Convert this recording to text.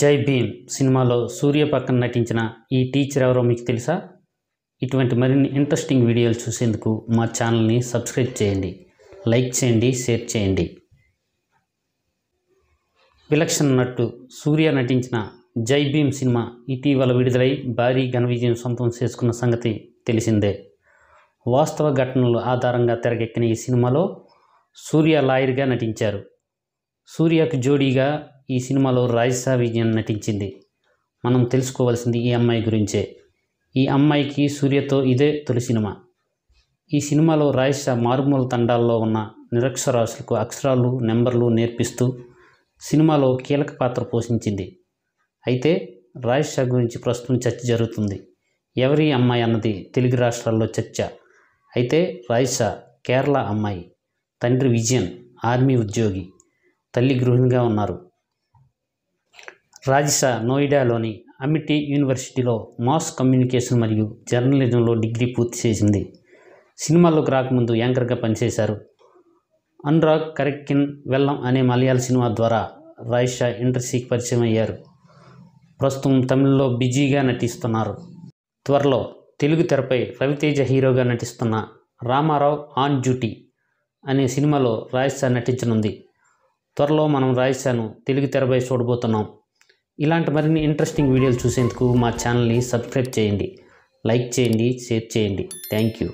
జై భీమ్ సినిమాలో సూర్య పక్కన నటించిన ఈ టీచర్ ఎవరో మీకు తెలుసా ఇటువంటి మరిన్ని ఇంట్రెస్టింగ్ వీడియోలు చూసేందుకు మా ఛానల్ని సబ్స్క్రైబ్ చేయండి లైక్ చేయండి షేర్ చేయండి విలక్షణ నట్టు సూర్య నటించిన జై భీమ్ సినిమా ఇటీవల విడుదలై భారీ ఘన విజయం సొంతం చేసుకున్న సంగతి తెలిసిందే వాస్తవ ఘటనలు ఆధారంగా తెరకెక్కిన ఈ సినిమాలో సూర్య లాయర్గా నటించారు సూర్యకు జోడీగా ఈ సినిమాలో రాజసా విజయన్ నటించింది మనం తెలుసుకోవాల్సింది ఈ అమ్మాయి గురించే ఈ అమ్మాయికి సూర్యతో ఇదే తొలి సినిమా ఈ సినిమాలో రాజసా మారుమూల తండాల్లో ఉన్న నిరక్షరాశులకు అక్షరాలు నెంబర్లు నేర్పిస్తూ సినిమాలో కీలక పాత్ర పోషించింది అయితే రాజసా గురించి ప్రస్తుతం చర్చ జరుగుతుంది ఎవరి అమ్మాయి అన్నది తెలుగు రాష్ట్రాల్లో చర్చ అయితే రాజసా కేరళ అమ్మాయి తండ్రి విజయన్ ఆర్మీ ఉద్యోగి తల్లి గృహిణిగా ఉన్నారు రాజిసా నోయిడాలోని అమిటి యూనివర్సిటీలో మాస్ కమ్యూనికేషన్ మరియు జర్నలిజంలో డిగ్రీ పూర్తి చేసింది సినిమాల్లోకి రాకముందు యాంకర్గా పనిచేశారు అనురాగ్ కరెక్కిన్ వెల్లం అనే మలయాళ సినిమా ద్వారా రాయిషా ఇంటర్సీకి పరిచయం అయ్యారు ప్రస్తుతం తమిళ్లో బిజీగా నటిస్తున్నారు త్వరలో తెలుగు తెరపై రవితేజ హీరోగా నటిస్తున్న రామారావు ఆన్ డ్యూటీ అనే సినిమాలో రాయిషా నటించనుంది త్వరలో మనం రాయిషాను తెలుగు తెరపై చూడబోతున్నాం ఇలాంటి మరిన్ని ఇంట్రెస్టింగ్ వీడియోలు చూసేందుకు మా ఛానల్ని సబ్స్క్రైబ్ చేయండి లైక్ చేయండి షేర్ చేయండి థ్యాంక్ యూ